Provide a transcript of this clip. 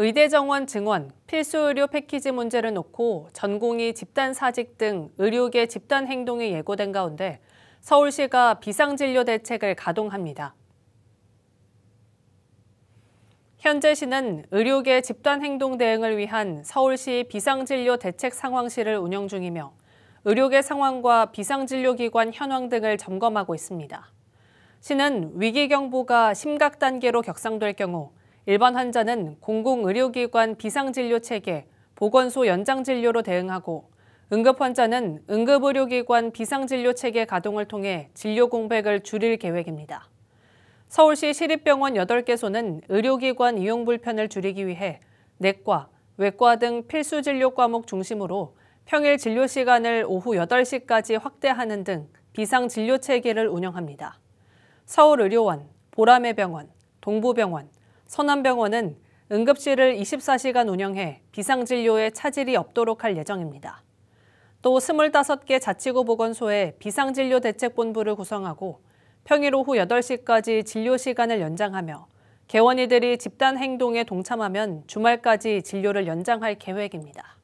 의대 정원 증원, 필수 의료 패키지 문제를 놓고 전공의 집단 사직 등 의료계 집단 행동이 예고된 가운데 서울시가 비상진료 대책을 가동합니다. 현재 시는 의료계 집단 행동 대응을 위한 서울시 비상진료 대책 상황실을 운영 중이며 의료계 상황과 비상진료기관 현황 등을 점검하고 있습니다. 시는 위기경보가 심각 단계로 격상될 경우 일반 환자는 공공의료기관 비상진료 체계, 보건소 연장진료로 대응하고 응급 환자는 응급의료기관 비상진료 체계 가동을 통해 진료 공백을 줄일 계획입니다. 서울시 시립병원 8개소는 의료기관 이용 불편을 줄이기 위해 내과, 외과 등 필수 진료 과목 중심으로 평일 진료 시간을 오후 8시까지 확대하는 등 비상진료 체계를 운영합니다. 서울의료원, 보라매병원, 동부병원, 서남병원은 응급실을 24시간 운영해 비상진료에 차질이 없도록 할 예정입니다. 또 25개 자치구 보건소에 비상진료 대책본부를 구성하고 평일 오후 8시까지 진료 시간을 연장하며 개원이들이 집단 행동에 동참하면 주말까지 진료를 연장할 계획입니다.